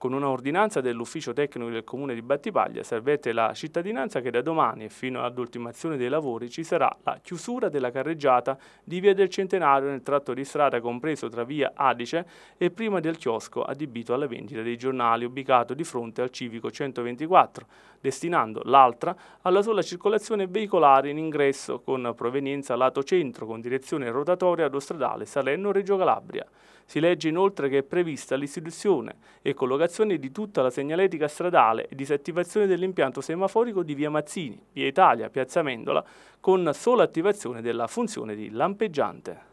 con una ordinanza dell'ufficio tecnico del comune di Battipaglia servete la cittadinanza che da domani e fino all'ultimazione dei lavori ci sarà la chiusura della carreggiata di via del Centenario nel tratto di strada compreso tra via Adice e prima del chiosco adibito alla vendita dei giornali ubicato di fronte al civico 124, destinando l'altra alla sola circolazione veicolare in ingresso con provenienza lato centro con direzione rotatoria autostradale Salerno-Reggio Calabria. Si legge inoltre che è prevista l'istituzione e collocazione di tutta la segnaletica stradale e disattivazione dell'impianto semaforico di via Mazzini, via Italia, piazza Mendola, con sola attivazione della funzione di lampeggiante.